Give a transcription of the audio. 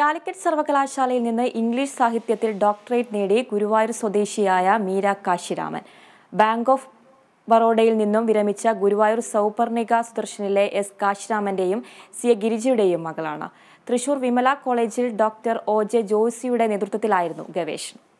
കാലിക്കറ്റ് സർവകലാശാലയിൽ നിന്ന് ഇംഗ്ലീഷ് സാഹിത്യത്തിൽ ഡോക്ടറേറ്റ് നേടി ഗുരുവായൂർ സ്വദേശിയായ മീര കാശിരാമൻ ബാങ്ക് ഓഫ് ബറോഡയിൽ നിന്നും വിരമിച്ച ഗുരുവായൂർ സൗപർണിക സുദർശനിലെ എസ് കാശിരാമന്റെയും സി എ ഗിരിജയുടെയും മകളാണ് തൃശൂർ വിമല കോളേജിൽ ഡോക്ടർ ഒ ജെ ജോസിയുടെ നേതൃത്വത്തിലായിരുന്നു ഗവേഷണം